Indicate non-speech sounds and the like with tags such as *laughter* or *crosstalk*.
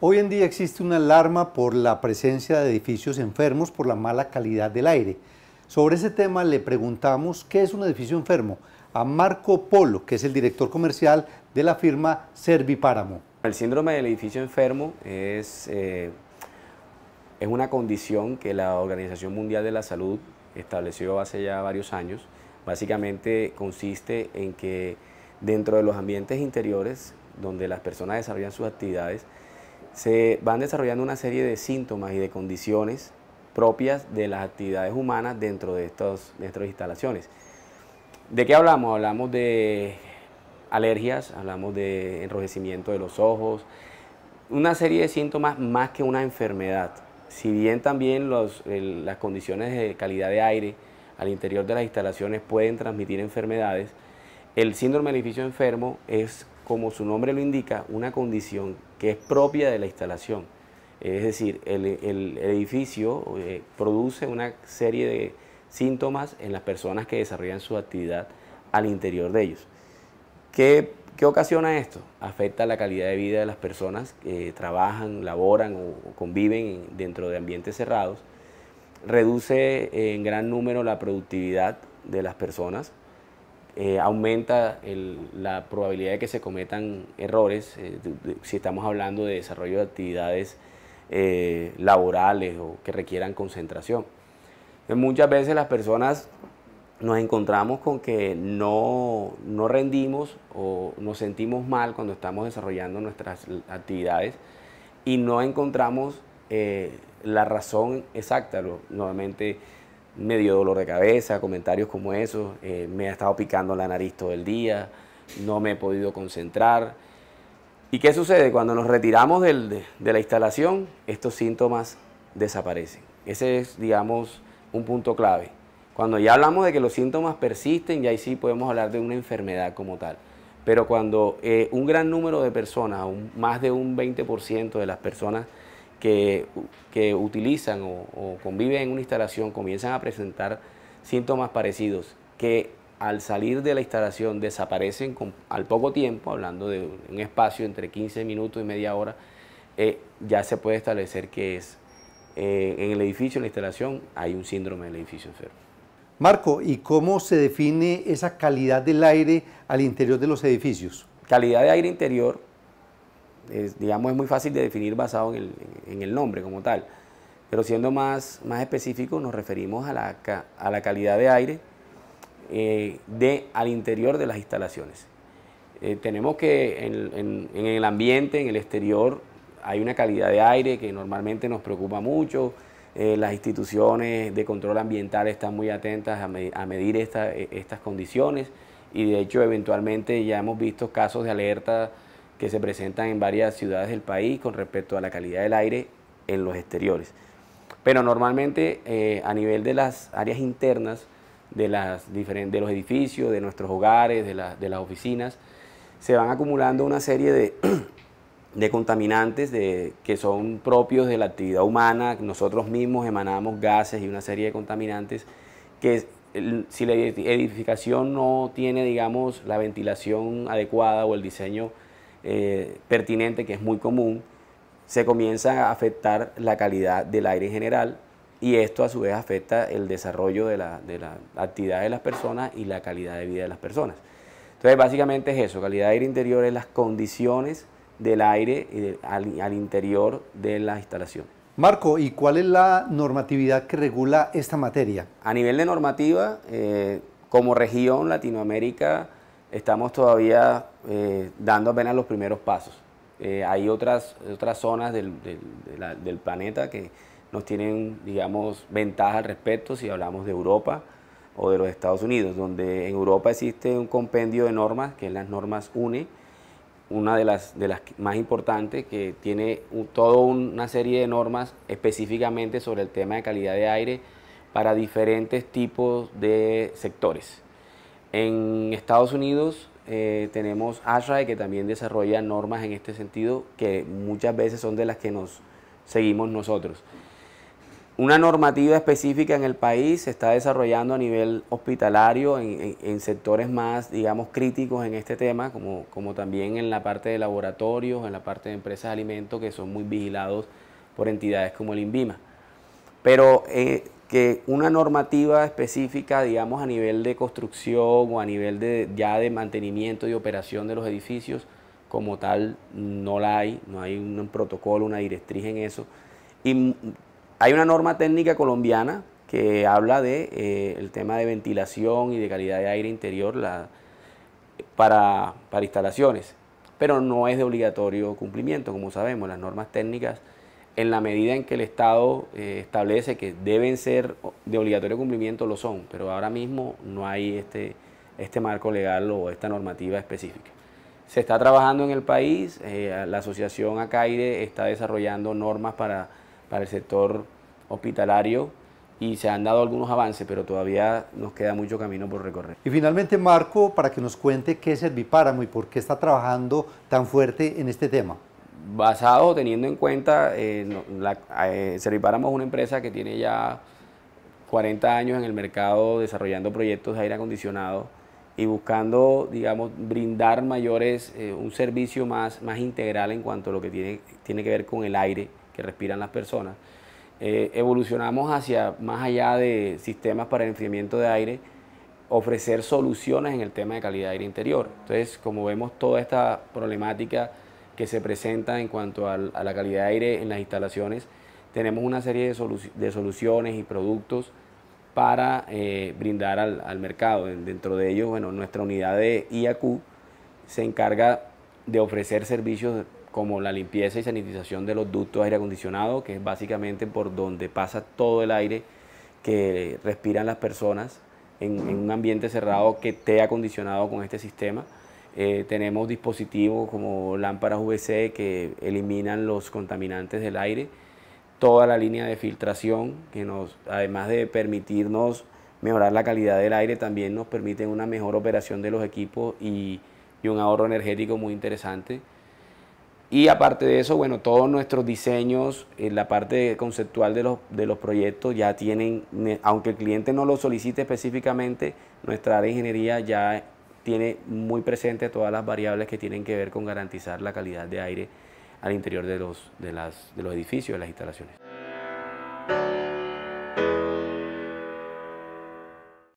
Hoy en día existe una alarma por la presencia de edificios enfermos por la mala calidad del aire. Sobre ese tema le preguntamos qué es un edificio enfermo a Marco Polo, que es el director comercial de la firma Servipáramo. El síndrome del edificio enfermo es, eh, es una condición que la Organización Mundial de la Salud estableció hace ya varios años. Básicamente consiste en que dentro de los ambientes interiores donde las personas desarrollan sus actividades, se van desarrollando una serie de síntomas y de condiciones propias de las actividades humanas dentro de, estas instalaciones. ¿De qué hablamos? Hablamos de alergias, hablamos de enrojecimiento de los ojos, una serie de síntomas más que una enfermedad. Si bien también las condiciones de calidad de aire al interior de las instalaciones pueden transmitir enfermedades, el síndrome del edificio enfermo es como su nombre lo indica, una condición que es propia de la instalación. Es decir, el, edificio eh, produce una serie de síntomas en las personas que desarrollan su actividad al interior de ellos. ¿Qué, ocasiona esto? Afecta la calidad de vida de las personas que trabajan, laboran o, conviven dentro de ambientes cerrados. Reduce en gran número la productividad de las personas eh, aumenta la probabilidad de que se cometan errores, eh, si estamos hablando de desarrollo de actividades eh, laborales o que requieran concentración. muchas veces las personas nos encontramos con que no, rendimos o nos sentimos mal cuando estamos desarrollando nuestras actividades y no encontramos la razón exacta medio dolor de cabeza, comentarios como esos, eh, me ha estado picando la nariz todo el día, no me he podido concentrar. ¿Y qué sucede? Cuando nos retiramos de, la instalación, estos síntomas desaparecen. Ese es, digamos, un punto clave. Cuando ya hablamos de que los síntomas persisten, ya ahí sí podemos hablar de una enfermedad como tal. Pero cuando eh, un gran número de personas, más de un 20% de las personas que, utilizan o, conviven en una instalación comienzan a presentar síntomas parecidos que al salir de la instalación desaparecen con, al poco tiempo, hablando de un espacio entre 15 minutos y media hora, eh, ya se puede establecer que es eh, en el edificio, en la instalación, hay un síndrome del edificio enfermo. Marco, ¿y cómo se define esa calidad del aire al interior de los edificios? Calidad de aire interior es, digamos, es muy fácil de definir basado en el, nombre como tal. Pero siendo más, más específico nos referimos a la, calidad de aire eh, de, al interior de las instalaciones. Eh, tenemos que en, el ambiente, en el exterior, hay una calidad de aire que normalmente nos preocupa mucho. Eh, las instituciones de control ambiental están muy atentas a, medir estas condiciones y de hecho eventualmente ya hemos visto casos de alerta que se presentan en varias ciudades del país con respecto a la calidad del aire en los exteriores. Pero normalmente eh, a nivel de las áreas internas, de, las de los edificios, de nuestros hogares, de, las oficinas, se van acumulando una serie *clears throat* de, contaminantes de, que son propios de la actividad humana. Nosotros mismos emanamos gases y una serie de contaminantes que si la edificación no tiene, digamos, la ventilación adecuada o el diseño adecuado, eh, pertinente, que es muy común, se comienza a afectar la calidad del aire en general y esto a su vez afecta el desarrollo de la, actividad de las personas y la calidad de vida de las personas. Entonces básicamente es eso, calidad de aire interior es las condiciones del aire al, interior de la instalación. Marco, ¿y cuál es la normatividad que regula esta materia? A nivel de normativa, eh, como región Latinoamérica estamos todavía eh, dando apenas los primeros pasos. Eh, hay otras, otras zonas del, planeta que nos tienen, digamos, ventaja al respecto si hablamos de Europa o de los Estados Unidos, donde en Europa existe un compendio de normas, que es las normas UNE, una de las, más importantes, que tiene toda una serie de normas específicamente sobre el tema de calidad de aire para diferentes tipos de sectores. En Estados Unidos eh, tenemos ASHRAE que también desarrolla normas en este sentido que muchas veces son de las que nos seguimos nosotros. Una normativa específica en el país se está desarrollando a nivel hospitalario en, sectores más, digamos, críticos en este tema, como, como también en la parte de laboratorios, en la parte de empresas de alimentos que son muy vigilados por entidades como el INVIMA. Pero eh, que una normativa específica, digamos, a nivel de construcción o a nivel de, ya de mantenimiento y operación de los edificios, como tal, no la hay, no hay un protocolo, una directriz en eso. Y hay una norma técnica colombiana que habla de eh, tema de ventilación y de calidad de aire interior para instalaciones, pero no es de obligatorio cumplimiento, como sabemos, las normas técnicas en la medida en que el Estado eh, establece que deben ser de obligatorio cumplimiento, lo son, pero ahora mismo no hay este, este marco legal o esta normativa específica. Se está trabajando en el país, eh, la asociación ACAIRE está desarrollando normas para, el sector hospitalario y se han dado algunos avances, pero todavía nos queda mucho camino por recorrer. Y finalmente, Marco, para que nos cuente qué es el Bipáramo y por qué está trabajando tan fuerte en este tema basado teniendo en cuenta, eh, eh una empresa que tiene ya 40 años en el mercado desarrollando proyectos de aire acondicionado y buscando, digamos, brindar mayores, eh, un servicio más, integral en cuanto a lo que tiene, tiene que ver con el aire que respiran las personas. Eh, evolucionamos hacia más allá de sistemas para el enfriamiento de aire, ofrecer soluciones en el tema de calidad de aire interior. Entonces, como vemos toda esta problemática, que se presenta en cuanto a, la calidad de aire en las instalaciones, tenemos una serie de, soluciones y productos para eh, brindar al, mercado. Dentro de ellos, bueno, nuestra unidad de IAQ se encarga de ofrecer servicios como la limpieza y sanitización de los ductos aire acondicionado, que es básicamente por donde pasa todo el aire que respiran las personas en, en un ambiente cerrado que esté acondicionado con este sistema. Eh, tenemos dispositivos como lámparas UVC que eliminan los contaminantes del aire. Toda la línea de filtración que nos, además de permitirnos mejorar la calidad del aire, también nos permite una mejor operación de los equipos y, un ahorro energético muy interesante. Y aparte de eso, bueno, todos nuestros diseños, en la parte conceptual de los, de los proyectos ya tienen, aunque el cliente no lo solicite específicamente, nuestra área de ingeniería ya tiene muy presente todas las variables que tienen que ver con garantizar la calidad de aire al interior de los, de los edificios, de las instalaciones.